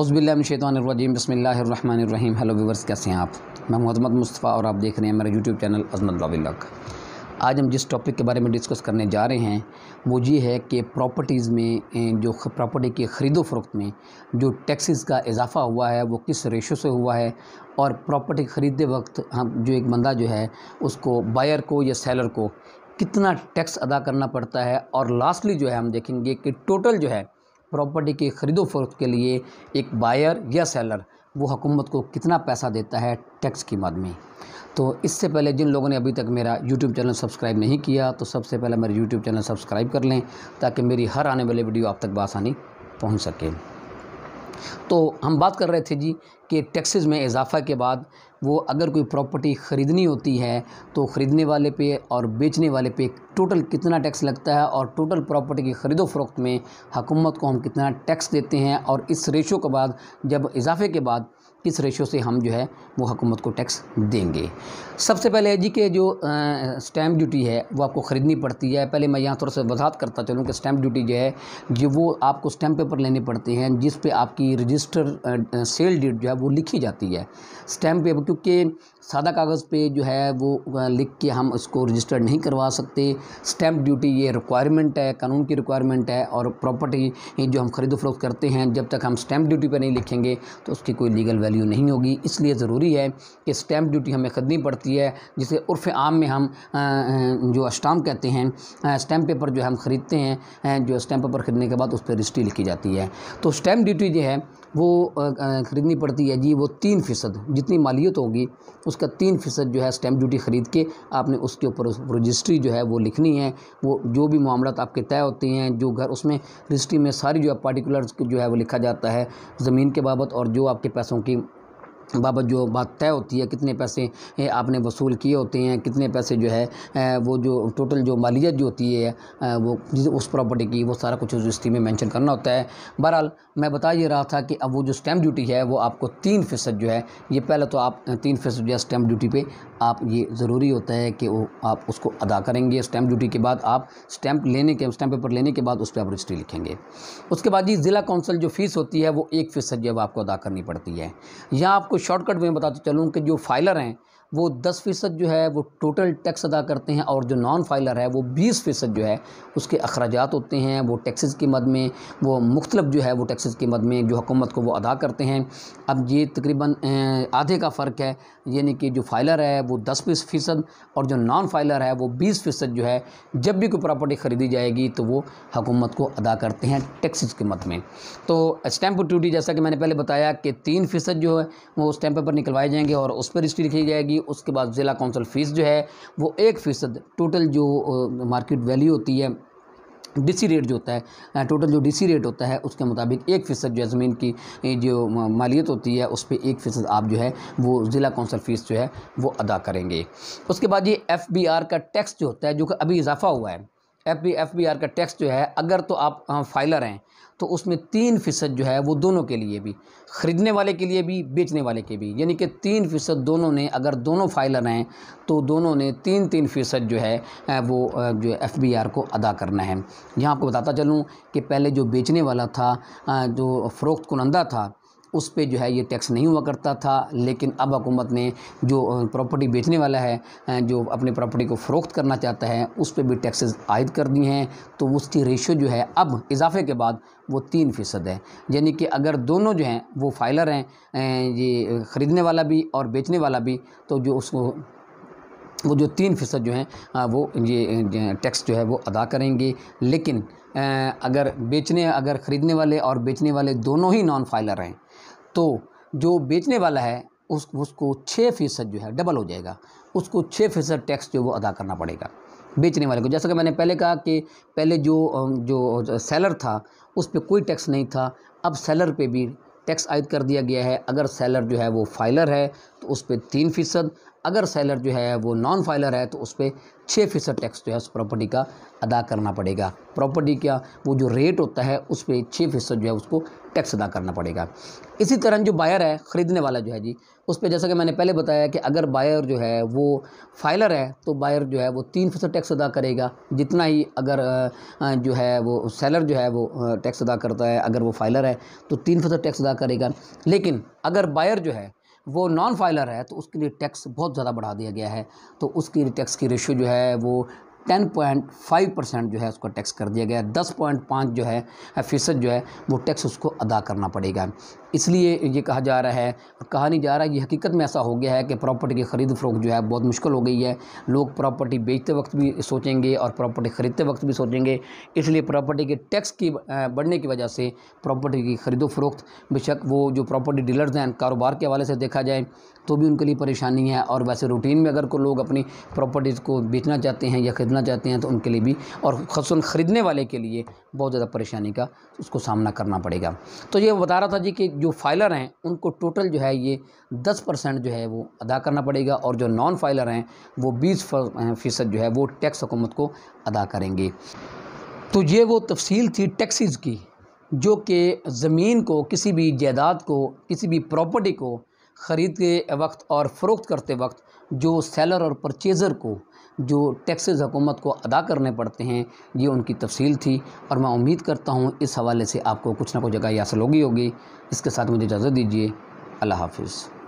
अज़बिल्लाशैतरजीम बसमीम hello viewers कैसे हैं आप मैं मोहम्मद मुस्तफ़ा और आप देख रहे हैं मेरा यूट्यूब चैनल अजमत लॉबिल्लक आज हम जिस टॉपिक के बारे में डिस्कस करने जा रहे हैं वो ये है कि प्रॉपर्टीज़ में जो प्रॉपर्टी की ख़रीदो फरोख्त में जो टैक्सेस का इजाफ़ा हुआ है वो किस रेशो से हुआ है और प्रॉपर्टी ख़रीदते वक्त हम जो एक बंदा जो है उसको बायर को या सेलर को कितना टैक्स अदा करना पड़ता है और लास्टली जो है हम देखेंगे कि टोटल जो है प्रॉपर्टी के ख़रीदो फरोख्त के लिए एक बायर या सेलर वो हुकूमत को कितना पैसा देता है टैक्स की मद में तो इससे पहले जिन लोगों ने अभी तक मेरा यूट्यूब चैनल सब्सक्राइब नहीं किया तो सबसे पहले मेरे यूट्यूब चैनल सब्सक्राइब कर लें ताकि मेरी हर आने वाली वीडियो आप तक बसानी पहुँच सके तो हम बात कर रहे थे जी कि टैक्सेस में इजाफ़ा के बाद वो अगर कोई प्रॉपर्टी ख़रीदनी होती है तो ख़रीदने वाले पे और बेचने वाले पे टोटल कितना टैक्स लगता है और टोटल प्रॉपर्टी की ख़रीदो फरोख्त में हुकूमत को हम कितना टैक्स देते हैं और इस रेशो के बाद जब इजाफे के बाद किस रेशो से हम जो है वो हुकूमत को टैक्स देंगे सबसे पहले जी के जो स्टैम्प ड्यूटी है वो आपको ख़रीदनी पड़ती है पहले मैं यहाँ थोड़ा सा वजात करता चलूँ कि स्टैम्प ड्यूटी जो है जो वो आपको स्टैम्प पेपर लेने पड़ते हैं जिस पे आपकी रजिस्टर सेल डेट जो है वो लिखी जाती है स्टैम्प पेपर क्योंकि सादा कागज़ पे जो है वो लिख के हम उसको रजिस्टर नहीं करवा सकते स्टैम्प ड्यूटी ये रिक्वायरमेंट है कानून की रिक्वायरमेंट है और प्रॉपर्टी जो हम ख़रीदो फरोख्त करते हैं जब तक हम स्टैम्प ड्यूटी पर नहीं लिखेंगे तो उसकी कोई लीगल वैल्यू नहीं होगी इसलिए ज़रूरी है कि स्टैम्प ड्यूटी हमें खरीदनी पड़ती है जिसे उर्फ आम में हम जो अस्टाम कहते हैं स्टैम्प पेपर जो हम ख़रीदते हैं जो स्टैम्प पेपर ख़रीदने के बाद उस पर रजिस्ट्री लिखी जाती है तो स्टैम्प ड्यूटी जो है वो ख़रीदनी पड़ती है जी वो तीन फ़ीसद जितनी मालियत होगी उसका तीन फ़ीसद जो है स्टैम्प ड्यूटी ख़रीद के आपने उसके ऊपर रजिस्ट्री जो है वो लिखनी है वो जो भी मामला आपके तय होते हैं जो घर उसमें रजिस्ट्री में सारी जो है पार्टिकुलर्स जो है वो लिखा जाता है ज़मीन के बाबत और जो आपके पैसों की बाबत जो बात तय होती है कितने पैसे आपने वसूल किए होते हैं कितने पैसे जो है वो जो टोटल जो मालियत जो होती है वो उस प्रॉपर्टी की वो सारा कुछ उस रजिस्ट्री में मेंशन करना होता है बहरहाल मैं बता ये रहा था कि अब वो जो स्टैम्प ड्यूटी है वो आपको तीन फ़ीसद जो है ये पहले तो आप तीन फ़ीसद जो है स्टैम्प ड्यूटी पर आप ये ज़रूरी होता है कि वो आप उसको अदा करेंगे स्टैम्प ड्यूटी के बाद आप स्टैम्प लेने के स्टैम्प पेपर लेने के बाद उस पर आप रजिस्ट्री लिखेंगे उसके बाद जी ज़िला कौंसल जो फ़ीस होती है वो एक फ़ीसद जो है आपको अदा करनी पड़ती है यहाँ आपको शॉर्टकट में बताते चलूँ कि जो फाइलर हैं वो दस फ़ीसद जो है वो टोटल टैक्स अदा करते हैं और जो नॉन फाइलर है वो बीस फ़ीसद जो है उसके अखराज होते हैं वो टैक्सेस की मद में वो मुख्तलब जो है वो टैक्सेस की मद में जो हुकूमत को वो अदा करते हैं अब ये तकरीबन आधे का फ़र्क है यानी कि जो फाइलर है वो दस बीस फ़ीसद और जो नॉन फाइलर है वो बीस फ़ीसद जो है जब भी कोई प्रॉपर्टी ख़रीदी जाएगी तो वो हकूमत को अदा करते हैं टैक्सेस की मद में तो स्टैम्प ड्यूटी जैसा कि मैंने पहले बताया कि तीन फ़ीसद जो है वो स्टैंप पर निकलवाए जाएंगे और उस पर हिस्ट्री लिखी जाएगी होगी उसके बाद ज़िला काउंसिल फ़ीस जो है वो एक फ़ीसद टोटल जो मार्केट वैल्यू होती है डीसी रेट जो होता है टोटल जो डीसी रेट होता है उसके मुताबिक एक फ़ीसद जो ज़मीन की जो मालियत होती है उस पर एक फ़ीसद आप जो है वो ज़िला कौंसल फ़ीस जो है वो अदा करेंगे उसके बाद ये एफ का टैक्स जो होता है जो कि अभी इजाफा हुआ है F P F B R का टैक्स जो है अगर तो आप फाइलर हैं तो उसमें तीन फ़ीसद जो है वो दोनों के लिए भी ख़रीदने वाले के लिए भी बेचने वाले के भी यानी कि तीन फ़ीसद दोनों ने अगर दोनों फाइलर हैं तो दोनों ने तीन तीन फ़ीसद जो है वो जो एफ बी आर को अदा करना है यहाँ आपको बताता चलूँ कि पहले जो बेचने वाला था जो फ़रोख्त कुनंदा था उस पर जो है ये टैक्स नहीं हुआ करता था लेकिन अब हुकूमत ने जो प्रॉपर्टी बेचने वाला है जो अपनी प्रॉपर्टी को फ़रोख्त करना चाहता है उस पर भी टैक्सेस आयद कर दिए हैं तो उसकी रेशो जो है अब इजाफे के बाद वो तीन फ़ीसद है यानी कि अगर दोनों जो हैं वो फाइलर हैं ये ख़रीदने वाला भी और बेचने वाला भी तो जो उसको वो जो तीन फ़ीसद जो हैं वो ये टैक्स जो है वो अदा करेंगे लेकिन अगर बेचने अगर ख़रीदने वाले और बेचने वाले दोनों ही नॉन फाइलर हैं तो जो बेचने वाला है उस उसको छः फीसद जो है डबल हो जाएगा उसको छः फीसद टैक्स जो वो अदा करना पड़ेगा बेचने वाले को जैसा कि मैंने पहले कहा कि पहले जो जो सेलर था उस पर कोई टैक्स नहीं था अब सेलर पे भी टैक्स आयद कर दिया गया है अगर सेलर जो है वो फाइलर है तो उस पर तीन फ़ीसद अगर सेलर जो है वो नॉन फाइलर है तो उस पर छः फीसद टैक्स जो है उस प्रॉपर्टी का अदा करना पड़ेगा प्रॉपर्टी का वो जो रेट होता है उस पर छः फीसद जो है उसको टैक्स अदा करना पड़ेगा इसी तरह जो बायर है ख़रीदने वाला जो है जी उस पर जैसा कि मैंने पहले बताया कि अगर बायर जो है वो फाइलर है तो बायर जो है वो तीन फीसद टैक्स अदा करेगा जितना ही अगर जो है वो सेलर जो है वो टैक्स अदा करता है अगर वो फाइलर है तो तीन फीसद टैक्स अदा करेगा लेकिन अगर बायर जो है वो नॉन फाइलर है तो उसके लिए टैक्स बहुत ज़्यादा बढ़ा दिया गया है तो उसकी टैक्स की रेशियो जो है वो टेन पॉइंट फाइव परसेंट जो है उसको टैक्स कर दिया गया है दस पॉइंट पाँच जो है फीसद जो है वो टैक्स उसको अदा करना पड़ेगा इसलिए ये कहा जा रहा है कहा नहीं जा रहा है ये हकीकत में ऐसा हो गया है कि प्रॉपर्टी की ख़रीद फरोख्त जो है बहुत मुश्किल हो गई है लोग प्रॉपर्टी बेचते वक्त भी सोचेंगे और प्रॉपर्टी ख़रीदते वक्त भी सोचेंगे इसलिए प्रॉपर्टी के टैक्स की बढ़ने की वजह से प्रॉपर्टी की ख़रीदो फरोख्त बेशक वो जो प्रॉपर्टी डीलर्स हैं कारोबार के हवाले से देखा जाए तो भी उनके लिए परेशानी है और वैसे रूटीन में अगर को लोग अपनी प्रॉपर्टीज़ को बेचना चाहते हैं या ख़रीदना चाहते हैं तो उनके लिए भी और खसूस ख़रीदने वाले के लिए बहुत ज़्यादा परेशानी का उसको सामना करना पड़ेगा तो ये बता रहा था जी कि जो फाइलर हैं उनको टोटल जो है ये दस परसेंट जो है वो अदा करना पड़ेगा और जो नॉन फाइलर हैं वो बीस फ़ीसद जो है वो टैक्स हुकूमत को अदा करेंगे तो ये वो तफसील थी टैक्सीज़ की जो कि ज़मीन को किसी भी जायदाद को किसी भी प्रॉपर्टी को ख़रीदते वक्त और फ़रोख्त करते वक्त जो सेलर और परचेज़र को जो टैक्सेस हुकूमत को अदा करने पड़ते हैं ये उनकी तफसील थी और मैं उम्मीद करता हूँ इस हवाले से आपको कुछ ना कुछ जगह हासिल होगी होगी इसके साथ मुझे इजाज़त दीजिए अल्लाह हाफिज़